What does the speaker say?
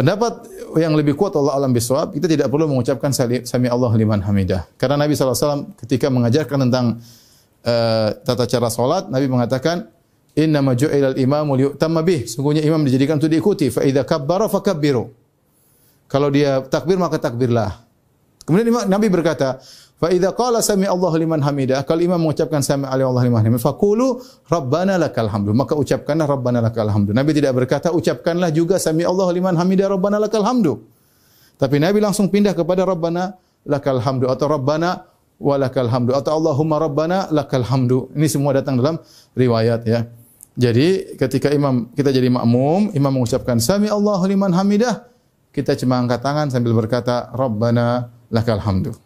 Pendapat yang lebih kuat Allah alam biswab, kita tidak perlu mengucapkan sami Allah liman hamidah. Karena Nabi Sallallahu Alaihi Wasallam ketika mengajarkan tentang uh, tata cara solat, Nabi mengatakan, Inna maju'ilal Imam mulyu bih. Sungguhnya imam dijadikan untuk diikuti. faidah kabbaro fa fakabbiru. Kalau dia takbir, maka takbirlah. Kemudian Nabi berkata, Fa idza qala sami Allahu liman hamidah, kalau imam mengucapkan sami Allahu liman hamidah, faqulu rabbana lakal hamdu, maka ucapkanlah rabbana lakal hamdu. Nabi tidak berkata ucapkanlah juga sami Allahu liman hamidah rabbana lakal hamdu. Tapi Nabi langsung pindah kepada rabbana lakal hamdu atau rabbana walakal hamdu atau Allahumma rabbana lakal hamdu. Ini semua datang dalam riwayat ya. Jadi ketika imam kita jadi makmum, imam mengucapkan sami Allahu liman hamidah, kita cuma angkat tangan sambil berkata rabbana lakal hamdu.